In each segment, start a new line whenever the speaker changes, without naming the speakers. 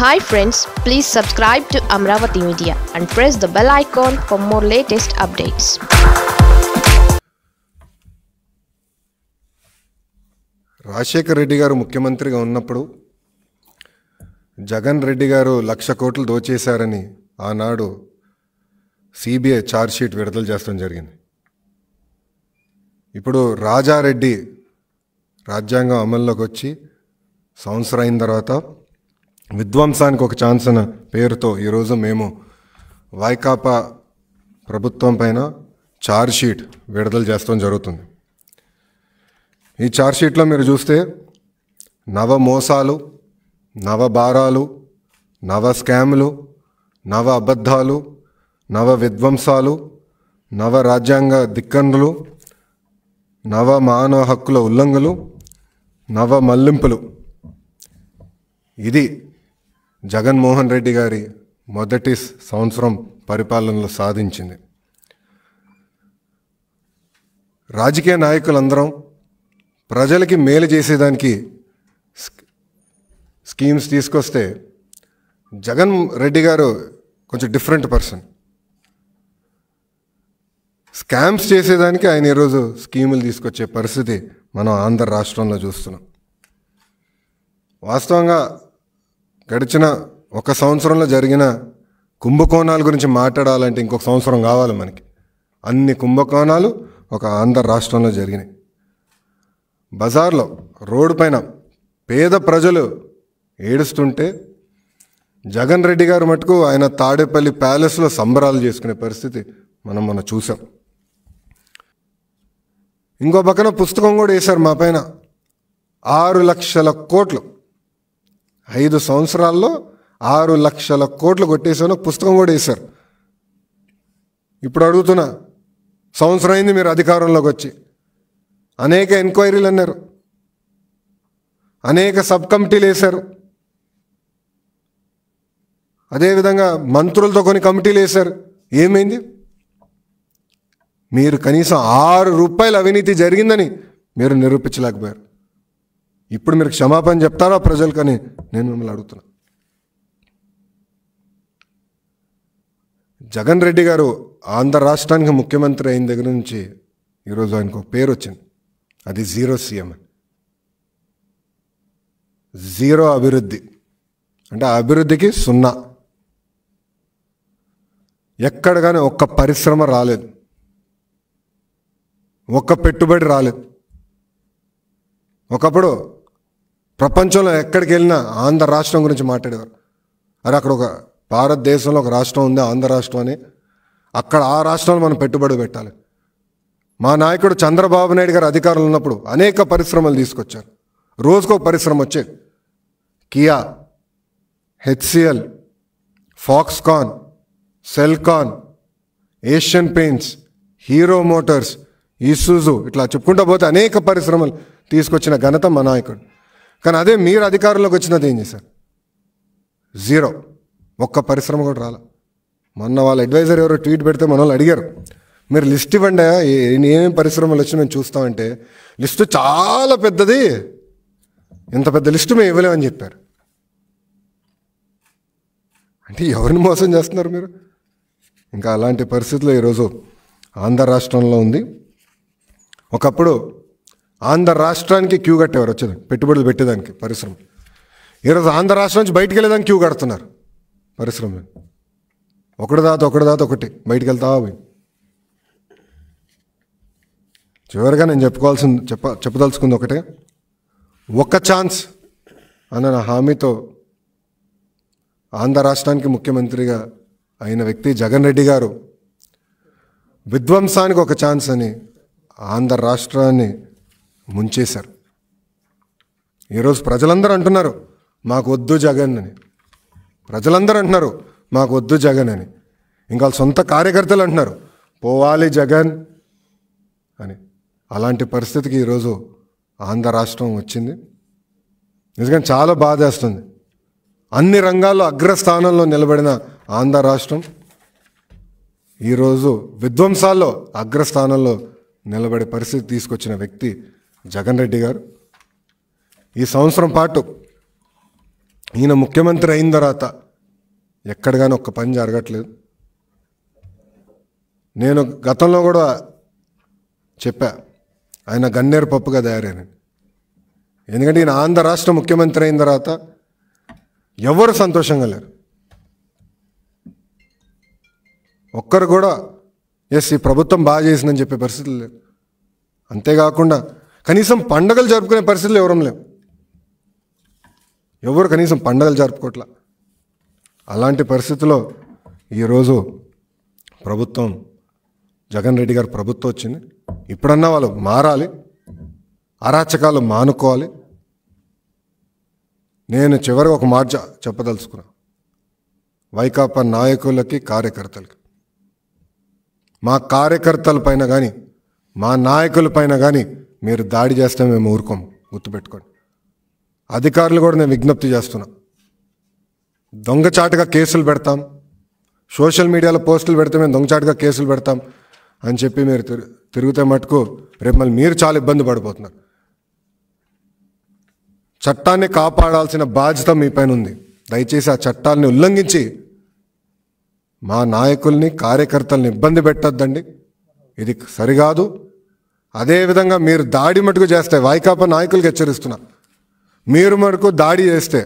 hi friends please subscribe to Amaravati media and press the bell icon for more latest updates Rajasekhar Reddy గారు ముఖ్యమంత్రిగా ఉన్నప్పుడు జగన్ రెడ్డి గారు లక్ష కోట్లు దోచేశారని ఆనాడు సిబిఐ చార్జ్షీట్ విడుదల చేస్తడం జరిగింది ఇప్పుడు రాజారెడ్డి రాజ్యాంగం అమల్లోకి వచ్చి సంవత్సరం అయిన తర్వాత విధ్వంసానికి ఒక ఛాన్స్ అన్న పేరుతో ఈరోజు మేము వైకాపా ప్రభుత్వం పైన ఛార్జ్షీట్ విడుదల చేస్తాం జరుగుతుంది ఈ ఛార్జ్షీట్లో మీరు చూస్తే నవ మోసాలు నవ భారాలు నవ స్కాములు నవ అబద్ధాలు నవ విధ్వంసాలు నవ రాజ్యాంగ దిక్కన్లు నవ మానవ హక్కుల ఉల్లంఘనలు నవ మల్లింపులు ఇది జగన్మోహన్ రెడ్డి గారి మొదటి సంవత్సరం పరిపాలనలో సాధించింది రాజకీయ నాయకులందరం ప్రజలకి మేలు చేసేదానికి స్కీమ్స్ తీసుకొస్తే జగన్ రెడ్డి గారు కొంచెం డిఫరెంట్ పర్సన్ స్కామ్స్ చేసేదానికి ఆయన ఈరోజు స్కీములు తీసుకొచ్చే పరిస్థితి మనం ఆంధ్ర రాష్ట్రంలో చూస్తున్నాం వాస్తవంగా గడిచిన ఒక సంవత్సరంలో జరిగిన కుంభకోణాల గురించి మాట్లాడాలంటే ఇంకొక సంవత్సరం కావాలి మనకి అన్ని కుంభకోణాలు ఒక ఆంధ్ర రాష్ట్రంలో జరిగినాయి బజార్లో రోడ్డు పైన పేద ప్రజలు ఏడుస్తుంటే జగన్ రెడ్డి గారు మటుకు ఆయన తాడేపల్లి ప్యాలెస్లో సంబరాలు చేసుకునే పరిస్థితి మనం మొన్న చూసాం ఇంకో పక్కన పుస్తకం కూడా వేశారు మా పైన ఆరు లక్షల కోట్లు ఐదు సంవత్సరాల్లో ఆరు లక్షల కోట్లు కొట్టేశాను పుస్తకం కూడా వేశారు ఇప్పుడు అడుగుతున్నా సంవత్సరం అయింది మీరు అధికారంలోకి వచ్చి అనేక ఎంక్వైరీలు అన్నారు అనేక సబ్ కమిటీలు వేశారు అదేవిధంగా మంత్రులతో కొన్ని కమిటీలు వేశారు ఏమైంది మీరు కనీసం ఆరు రూపాయల అవినీతి జరిగిందని మీరు నిరూపించలేకపోయారు ఇప్పుడు మీరు క్షమాపణ చెప్తారా ప్రజలు కానీ నేను మిమ్మల్ని అడుగుతున్నా జగన్ రెడ్డి గారు ఆంధ్ర రాష్ట్రానికి ముఖ్యమంత్రి అయిన దగ్గర నుంచి ఈరోజు ఆయనకు పేరు వచ్చింది అది జీరో సీఎం జీరో అభివృద్ధి అంటే అభివృద్ధికి సున్నా ఎక్కడ కానీ ఒక్క పరిశ్రమ రాలేదు ఒక్క పెట్టుబడి రాలేదు ఒకప్పుడు ప్రపంచంలో ఎక్కడికి వెళ్ళినా ఆంధ్ర రాష్ట్రం గురించి మాట్లాడేవారు అరే అక్కడ ఒక భారతదేశంలో ఒక రాష్ట్రం ఉంది ఆంధ్ర రాష్ట్రం అని అక్కడ ఆ రాష్ట్రాలు మనం పెట్టుబడి పెట్టాలి మా నాయకుడు చంద్రబాబు నాయుడు గారు అధికారంలో ఉన్నప్పుడు అనేక పరిశ్రమలు తీసుకొచ్చారు రోజుకో పరిశ్రమ వచ్చేది Kia HCL Foxconn Celkon Asian Paints Hero Motors Isuzu ఇట్లా చెప్పుకుంటూ పోతే అనేక పరిశ్రమలు తీసుకొచ్చిన ఘనత మా నాయకుడు కానీ అదే మీరు అధికారంలోకి వచ్చినది ఏం చేశారు జీరో ఒక్క పరిశ్రమ కూడా రాల మొన్న వాళ్ళ అడ్వైజర్ ఎవరో ట్వీట్ పెడితే మన వాళ్ళు అడిగారు మీరు లిస్ట్ ఇవ్వండి ఏమేమి పరిశ్రమలు వచ్చి మేము చూస్తామంటే లిస్టు చాలా పెద్దది ఇంత పెద్ద లిస్టు మేము ఇవ్వలేమని చెప్పారు అంటే ఎవరిని మోసం చేస్తున్నారు మీరు ఇంకా అలాంటి పరిస్థితులు ఈరోజు ఆంధ్ర రాష్ట్రంలో ఉంది ఒకప్పుడు ఆంధ్ర రాష్ట్రానికి క్యూ కట్టేవారు వచ్చేదానికి పెట్టుబడులు పెట్టేదానికి పరిశ్రమ ఈరోజు ఆంధ్ర రాష్ట్రం నుంచి బయటికి వెళ్ళేదానికి క్యూ కడుతున్నారు పరిశ్రమ ఒకటి దాత ఒకటి దాత ఒకటి బయటికి వెళ్తావా పోయి చివరిగా నేను చెప్పుకోవాల్సింది చెప్ప చెప్పదలుచుకుంది ఒకటే ఒక్క ఛాన్స్ అన్న నా హామీతో ఆంధ్ర రాష్ట్రానికి ముఖ్యమంత్రిగా అయిన వ్యక్తి జగన్ రెడ్డి గారు విధ్వంసానికి ఒక ఛాన్స్ అని ఆంధ్ర రాష్ట్రాన్ని ముంచేశారు ఈరోజు ప్రజలందరూ అంటున్నారు మాకు వద్దు జగన్ అని ప్రజలందరూ అంటున్నారు మాకు వద్దు జగన్ అని ఇంకా సొంత కార్యకర్తలు అంటున్నారు పోవాలి జగన్ అని అలాంటి పరిస్థితికి ఈరోజు ఆంధ్ర రాష్ట్రం వచ్చింది నిజంగా చాలా బాధేస్తుంది అన్ని రంగాల్లో అగ్రస్థానంలో నిలబడిన ఆంధ్ర రాష్ట్రం ఈరోజు విధ్వంసాల్లో అగ్రస్థానంలో నిలబడే పరిస్థితి తీసుకొచ్చిన వ్యక్తి జగన్ రెడ్డి గారు ఈ సంవత్సరం పాటు ఈయన ముఖ్యమంత్రి అయిన తర్వాత ఎక్కడ కానీ ఒక్క పని జరగట్లేదు నేను గతంలో కూడా చెప్పా ఆయన గన్నేరు పప్పుగా తయారైన ఎందుకంటే ఈయన ఆంధ్ర రాష్ట్ర ముఖ్యమంత్రి అయిన తర్వాత ఎవరు సంతోషంగా లేరు ఒక్కరు కూడా ఎస్ ఈ ప్రభుత్వం బాగా చేసిందని చెప్పే పరిస్థితులు లేరు అంతేకాకుండా కనీసం పండగలు జరుపుకునే పరిస్థితులు ఎవరం లేవు ఎవరు కనీసం పండగలు జరుపుకోవట్లా అలాంటి పరిస్థితిలో ఈరోజు ప్రభుత్వం జగన్ రెడ్డి గారు ప్రభుత్వం వచ్చింది ఇప్పుడన్నా వాళ్ళు మారాలి అరాచకాలు మానుకోవాలి నేను చివరి ఒక మార్జ చెప్పదలుచుకున్నా వైకాపా నాయకులకి కార్యకర్తలకి మా కార్యకర్తల పైన కానీ మా నాయకుల పైన కానీ మీరు దాడి చేస్తే మేము ఊరుకోం గుర్తుపెట్టుకోండి అధికారులు కూడా నేను విజ్ఞప్తి చేస్తున్నా దొంగచాటుగా కేసులు పెడతాం సోషల్ మీడియాలో పోస్టులు పెడితే మేము దొంగచాటుగా కేసులు పెడతాం అని చెప్పి మీరు తిరిగితే మటుకు రేపు మళ్ళీ మీరు చాలా ఇబ్బంది పడిపోతున్నారు చట్టాన్ని కాపాడాల్సిన బాధ్యత మీ పైన ఉంది దయచేసి ఆ చట్టాన్ని ఉల్లంఘించి మా నాయకుల్ని కార్యకర్తల్ని ఇబ్బంది పెట్టద్దండి ఇది సరికాదు అదేవిధంగా మీరు దాడి మటుకు చేస్తే వైకాపా నాయకులకు హెచ్చరిస్తున్నా మీరు మటుకు దాడి చేస్తే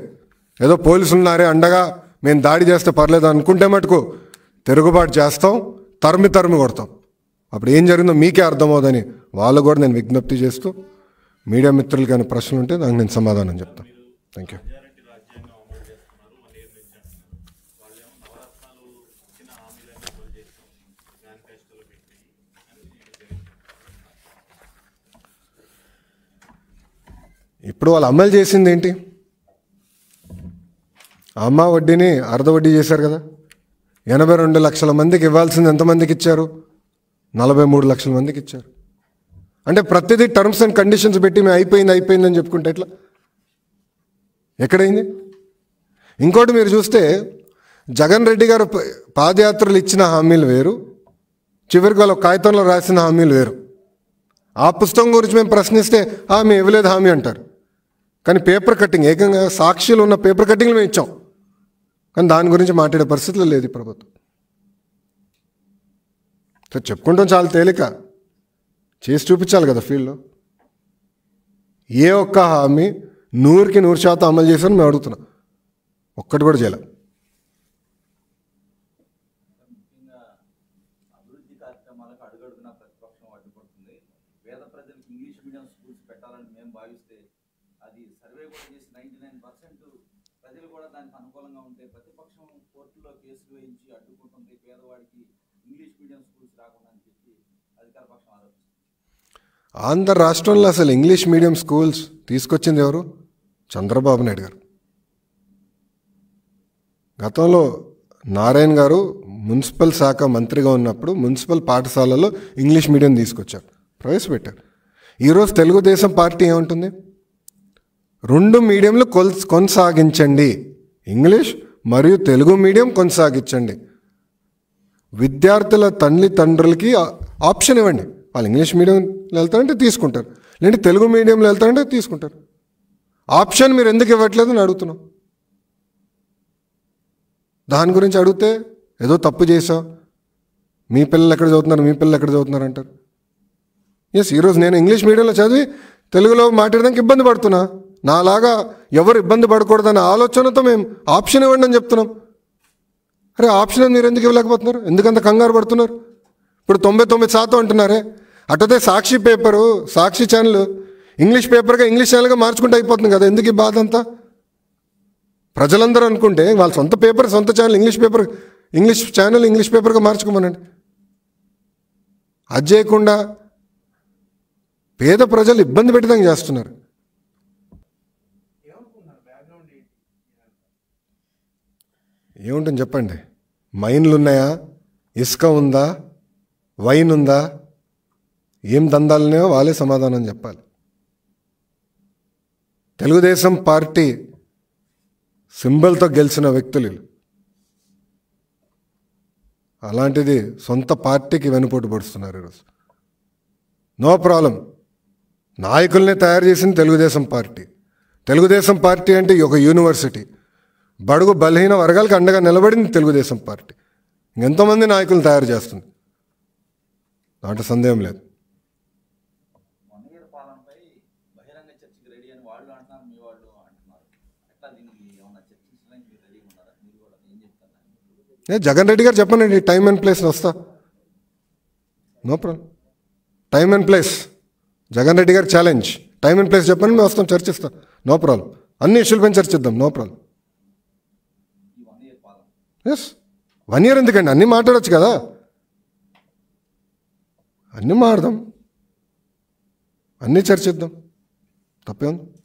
ఏదో పోలీసులు ఉన్నారే అండగా మేము దాడి చేస్తే పర్లేదు అనుకుంటే మటుకు తిరుగుబాటు చేస్తాం తరిమి తరిమి కొడతాం అప్పుడు ఏం జరిగిందో మీకే అర్థమవుదని వాళ్ళు కూడా నేను విజ్ఞప్తి చేస్తూ మీడియా మిత్రులకైనా ప్రశ్నలు ఉంటే దానికి నేను సమాధానం చెప్తాను థ్యాంక్ యూ ఇప్పుడు వాళ్ళు అమలు చేసింది ఏంటి అమ్మ వడ్డీని అర్ధ వడ్డీ చేశారు కదా ఎనభై రెండు లక్షల మందికి ఇవ్వాల్సింది ఎంతమందికి ఇచ్చారు నలభై మూడు లక్షల మందికి ఇచ్చారు అంటే ప్రతిదీ టర్మ్స్ అండ్ కండిషన్స్ పెట్టి మేము అయిపోయింది అయిపోయింది అని చెప్పుకుంటే ఎట్లా ఎక్కడైంది ఇంకోటి మీరు చూస్తే జగన్ రెడ్డి గారు పాదయాత్రలు ఇచ్చిన హామీలు వేరు చివరికి వాళ్ళు కాగితంలో రాసిన హామీలు వేరు ఆ పుస్తకం గురించి మేము ప్రశ్నిస్తే మేము ఇవ్వలేదు హామీ అంటారు కానీ పేపర్ కట్టింగ్ ఏకంగా సాక్షిలో ఉన్న పేపర్ కట్టింగ్లు మేము ఇచ్చాం కానీ దాని గురించి మాట్లాడే పరిస్థితులు లేదు ప్రభుత్వం సో చెప్పుకుంటాం చాలా తేలిక చేసి చూపించాలి కదా ఫీల్డ్లో ఏ ఒక్క హామీ నూరుకి నూరు శాతం అమలు చేశారని మేము అడుగుతున్నాం ఒక్కటి కూడా చేయలేం కూడా దానికి అనుకూలంగా ఉంటే ప్రతిపక్షం కోర్టులో కేసులు వేయించి అడ్డుకుంటుంది పేదవాడికి ఇంగ్లీష్ మీడియం స్కూల్స్ రాకుండా అని చెప్పి అధికార పక్షం ఆరోపిస్తుంది ఆంధ్ర రాష్ట్రంలో అసలు ఇంగ్లీష్ మీడియం స్కూల్స్ తీసుకొచ్చింది ఎవరు చంద్రబాబు నాయుడు గారు గతంలో నారాయణ గారు మున్సిపల్ శాఖ మంత్రిగా ఉన్నప్పుడు మున్సిపల్ పాఠశాలలో ఇంగ్లీష్ మీడియం తీసుకొచ్చారు ప్రవేశపెట్టారు ఈరోజు తెలుగుదేశం పార్టీ ఏముంటుంది రెండు మీడియంలు కొల్స్ కొనసాగించండి ఇంగ్లీష్ మరియు తెలుగు మీడియం కొనసాగించండి విద్యార్థుల తల్లి తండ్రులకి ఆప్షన్ ఇవ్వండి వాళ్ళు ఇంగ్లీష్ మీడియంలో వెళ్తారంటే తీసుకుంటారు లేదంటే తెలుగు మీడియంలో వెళ్తారంటే తీసుకుంటారు ఆప్షన్ మీరు ఎందుకు ఇవ్వట్లేదు అని అడుగుతున్నాం దాని గురించి అడిగితే ఏదో తప్పు చేసా మీ పిల్లలు ఎక్కడ చదువుతున్నారు మీ పిల్లలు ఎక్కడ చదువుతున్నారు అంటారు ఎస్ ఈరోజు నేను ఇంగ్లీష్ మీడియంలో చదివి తెలుగులో మాట్లాడడానికి ఇబ్బంది పడుతున్నా నాలాగా ఎవరు ఇబ్బంది పడకూడదనే ఆలోచనతో మేము ఆప్షన్ ఇవ్వండి అని చెప్తున్నాం అరే ఆప్షన్ మీరు ఎందుకు ఇవ్వలేకపోతున్నారు ఎందుకంత కంగారు పడుతున్నారు ఇప్పుడు తొంభై తొమ్మిది శాతం అంటున్నారే అట్టదే Sakshi paper Sakshi channel English పేపర్గా ఇంగ్లీష్ ఛానల్గా మార్చుకుంటే అయిపోతుంది కదా ఎందుకు ఈ బాధ అంతా ప్రజలందరూ అనుకుంటే వాళ్ళ సొంత పేపర్ సొంత channel English paper English channel English పేపర్గా మార్చుకోమనండి అది చేయకుండా పేద ప్రజలు ఇబ్బంది పెట్టడానికి చేస్తున్నారు ఏముంటుంది చెప్పండి మైన్లు ఉన్నాయా ఇసుక ఉందా వైన్ ఉందా ఏం దందాలనే వాళ్ళే సమాధానం చెప్పాలి తెలుగుదేశం పార్టీ సింబల్తో గెలిచిన వ్యక్తులు అలాంటిది సొంత పార్టీకి వెనుపోటు పడుతున్నారు ఈరోజు నో ప్రాబ్లం నాయకుల్ని తయారు చేసింది తెలుగుదేశం పార్టీ తెలుగుదేశం పార్టీ అంటే ఒక యూనివర్సిటీ బడుగు బలహీన వర్గాలకు అండగా నిలబడింది తెలుగుదేశం పార్టీ ఎంతోమంది నాయకులను తయారు చేస్తుంది దాంట్లో సందేహం లేదు నేను జగన్ రెడ్డి గారు చెప్పనండి టైం అండ్ ప్లేస్ వస్తా no problem time and place Jagan Reddy గారు ఛాలెంజ్ టైం అండ్ ప్లేస్ చెప్పండి మేము వస్తాం చర్చిస్తాం నో ప్రాబ్లం అన్ని ఇష్యూలపైన చర్చిద్దాం no problem yes one year ఎందుకండి అన్నీ మాట్లాడచ్చు కదా అన్నీ మాడదాం అన్నీ చర్చిద్దాం తప్పేందు